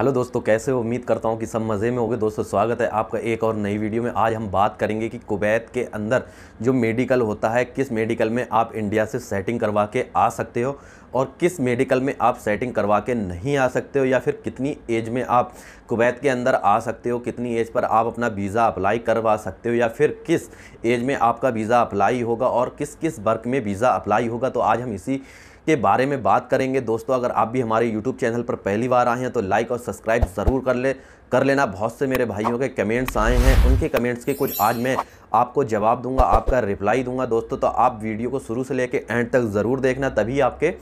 hello दोस्तों कैसे हो उम्मीद करता हूँ कि सब मज़े में होगे दोस्तों स्वागत है आपका एक और नई वीडियो में आज हम बात करेंगे कि कुवैत के अंदर जो मेडिकल होता है किस मेडिकल में आप इंडिया से सेटिंग करवा के आ सकते हो और किस मेडिकल में आप सेटिंग करवा के नहीं आ सकते हो या फिर कितनी एज में आप कुवैत के अंदर आ सकते हो कितनी एज पर आप अपना वीज़ा अप्लाई करवा सकते हो या फिर किस एज में आपका वीज़ा अप्लाई होगा और किस किस वर्क में वीज़ा अप्लाई होगा तो आज हम इसी के बारे में बात करेंगे दोस्तों अगर आप भी हमारे यूट्यूब चैनल पर पहली बार आए हैं तो लाइक और सब्सक्राइब ज़रूर कर ले कर लेना बहुत से मेरे भाइयों के कमेंट्स आए हैं उनके कमेंट्स के कुछ आज मैं आपको जवाब दूंगा आपका रिप्लाई दूंगा दोस्तों तो आप वीडियो को शुरू से लेकर एंड तक ज़रूर देखना तभी आपके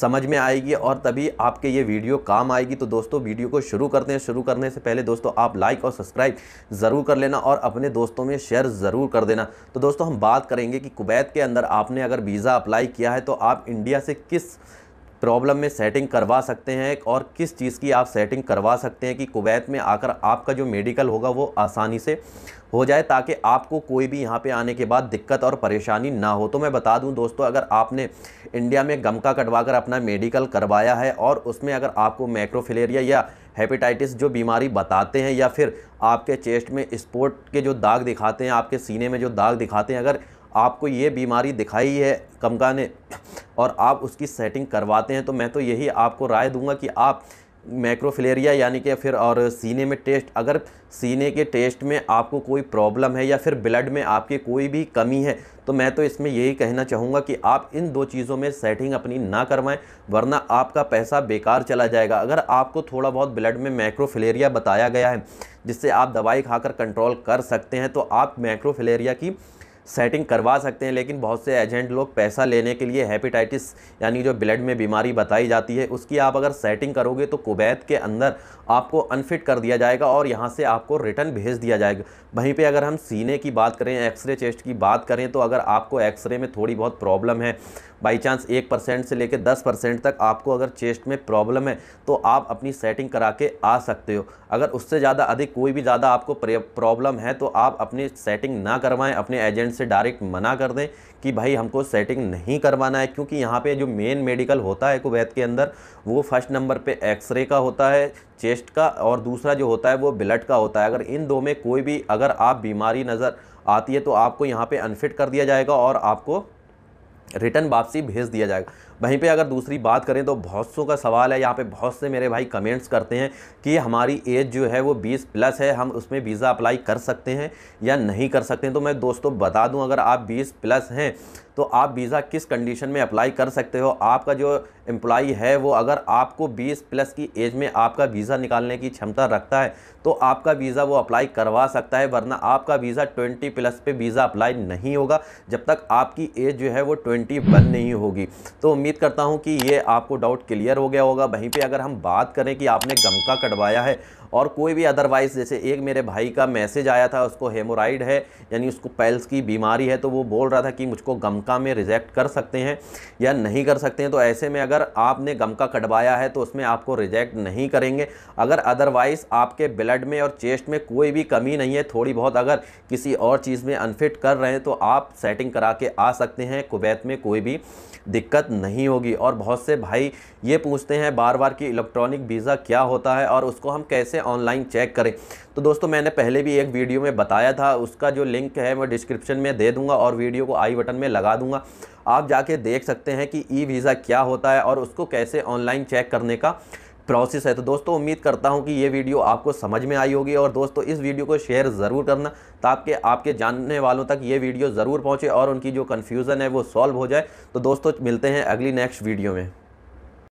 समझ में आएगी और तभी आपके ये वीडियो काम आएगी तो दोस्तों वीडियो को शुरू करते हैं शुरू करने से पहले दोस्तों आप लाइक और सब्सक्राइब ज़रूर कर लेना और अपने दोस्तों में शेयर ज़रूर कर देना तो दोस्तों हम बात करेंगे कि कुवैत के अंदर आपने अगर वीज़ा अप्लाई किया है तो आप इंडिया से किस प्रॉब्लम में सेटिंग करवा सकते हैं और किस चीज़ की आप सेटिंग करवा सकते हैं कि कुवैत में आकर आपका जो मेडिकल होगा वो आसानी से हो जाए ताकि आपको कोई भी यहाँ पे आने के बाद दिक्कत और परेशानी ना हो तो मैं बता दूँ दोस्तों अगर आपने इंडिया में गमका कटवाकर अपना मेडिकल करवाया है और उसमें अगर आपको मैक्रोफिलेरिया या हेपेटाइटिस जो बीमारी बताते हैं या फिर आपके चेस्ट में स्पोर्ट के जो दाग दिखाते हैं आपके सीने में जो दाग दिखाते हैं अगर आपको ये बीमारी दिखाई है गमका ने और आप उसकी सेटिंग करवाते हैं तो मैं तो यही आपको राय दूंगा कि आप मैक्रोफिलेरिया यानी कि फिर और सीने में टेस्ट अगर सीने के टेस्ट में आपको कोई प्रॉब्लम है या फिर ब्लड में आपके कोई भी कमी है तो मैं तो इसमें यही कहना चाहूँगा कि आप इन दो चीज़ों में सेटिंग अपनी ना करवाएं वरना आपका पैसा बेकार चला जाएगा अगर आपको थोड़ा बहुत ब्लड में मैक्रोफिलेरिया बताया गया है जिससे आप दवाई खाकर कंट्रोल कर सकते हैं तो आप मैक्रोफिलेरिया की सेटिंग करवा सकते हैं लेकिन बहुत से एजेंट लोग पैसा लेने के लिए हेपेटाइटिस यानी जो ब्लड में बीमारी बताई जाती है उसकी आप अगर सेटिंग करोगे तो कुवैत के अंदर आपको अनफिट कर दिया जाएगा और यहाँ से आपको रिटर्न भेज दिया जाएगा वहीं पर अगर हम सीने की बात करें एक्सरे चेस्ट की बात करें तो अगर आपको एक्सरे में थोड़ी बहुत प्रॉब्लम है बाई चांस एक परसेंट से लेकर दस परसेंट तक आपको अगर चेस्ट में प्रॉब्लम है तो आप अपनी सेटिंग करा के आ सकते हो अगर उससे ज़्यादा अधिक कोई भी ज़्यादा आपको प्रॉब्लम है तो आप अपनी सेटिंग ना करवाएं अपने एजेंट से डायरेक्ट मना कर दें कि भाई हमको सेटिंग नहीं करवाना है क्योंकि यहाँ पर जो मेन मेडिकल होता है कुवैत के अंदर वो फर्स्ट नंबर पर एक्सरे का होता है चेस्ट का और दूसरा जो होता है वो ब्लड का होता है अगर इन दो में कोई भी अगर आप बीमारी नज़र आती है तो आपको यहाँ पे अनफिट कर दिया जाएगा और आपको रिटर्न वापसी भेज दिया जाएगा वहीं पे अगर दूसरी बात करें तो बहुत सौ का सवाल है यहाँ पे बहुत से मेरे भाई कमेंट्स करते हैं कि हमारी एज जो है वो 20 प्लस है हम उसमें वीज़ा अप्लाई कर सकते हैं या नहीं कर सकते तो मैं दोस्तों बता दूँ अगर आप बीस प्लस हैं तो आप वीज़ा किस कंडीशन में अप्लाई कर सकते हो आपका जो एम्प्लॉई है वो अगर आपको 20 प्लस की एज में आपका वीज़ा निकालने की क्षमता रखता है तो आपका वीज़ा वो अप्लाई करवा सकता है वरना आपका वीज़ा 20 प्लस पे वीज़ा अप्लाई नहीं होगा जब तक आपकी एज जो है वो वन नहीं होगी तो उम्मीद करता हूं कि ये आपको डाउट क्लियर हो गया होगा वहीं पर अगर हम बात करें कि आपने गमका कटवाया है और कोई भी अदरवाइज़ जैसे एक मेरे भाई का मैसेज आया था उसको हेमोराइड है यानी उसको पैल्स की बीमारी है तो वो बोल रहा था कि मुझको गमका में रिजेक्ट कर सकते हैं या नहीं कर सकते हैं तो ऐसे में अगर आपने गमका कटवाया है तो उसमें आपको रिजेक्ट नहीं करेंगे अगर अदरवाइज़ आपके ब्लड में और चेस्ट में कोई भी कमी नहीं है थोड़ी बहुत अगर किसी और चीज़ में अनफिट कर रहे हैं तो आप सेटिंग करा के आ सकते हैं कुवैत में कोई भी दिक्कत नहीं होगी और बहुत से भाई ये पूछते हैं बार बार कि इलेक्ट्रॉनिक वीज़ा क्या होता है और उसको हम कैसे ऑनलाइन चेक करें तो दोस्तों मैंने पहले भी एक वीडियो में बताया था उसका जो लिंक है मैं डिस्क्रिप्शन में दे दूंगा और वीडियो को आई बटन में लगा दूंगा आप जाके देख सकते हैं कि ई वीज़ा क्या होता है और उसको कैसे ऑनलाइन चेक करने का प्रोसेस है तो दोस्तों उम्मीद करता हूं कि ये वीडियो आपको समझ में आई होगी और दोस्तों इस वीडियो को शेयर ज़रूर करना ताकि आपके जानने वालों तक ये वीडियो ज़रूर पहुंचे और उनकी जो कन्फ्यूज़न है वो सॉल्व हो जाए तो दोस्तों मिलते हैं अगली नेक्स्ट वीडियो में